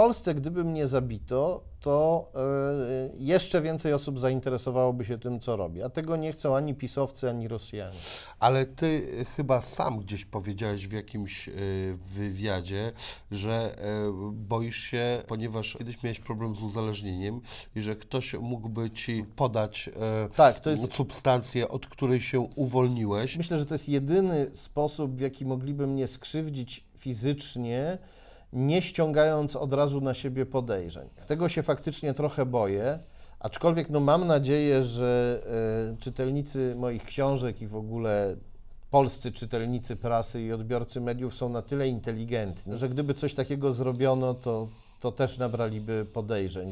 Polsce, gdyby mnie zabito, to e, jeszcze więcej osób zainteresowałoby się tym, co robi. A tego nie chcą ani pisowcy, ani Rosjanie. Ale ty e, chyba sam gdzieś powiedziałeś w jakimś e, wywiadzie, że boisz się, ponieważ kiedyś miałeś problem z uzależnieniem i że ktoś mógłby ci podać tak, jest... substancję, od której się uwolniłeś. Myślę, że to jest jedyny sposób, w jaki mogliby mnie skrzywdzić fizycznie nie ściągając od razu na siebie podejrzeń. Tego się faktycznie trochę boję, aczkolwiek no mam nadzieję, że y, czytelnicy moich książek i w ogóle polscy czytelnicy prasy i odbiorcy mediów są na tyle inteligentni, że gdyby coś takiego zrobiono, to, to też nabraliby podejrzeń.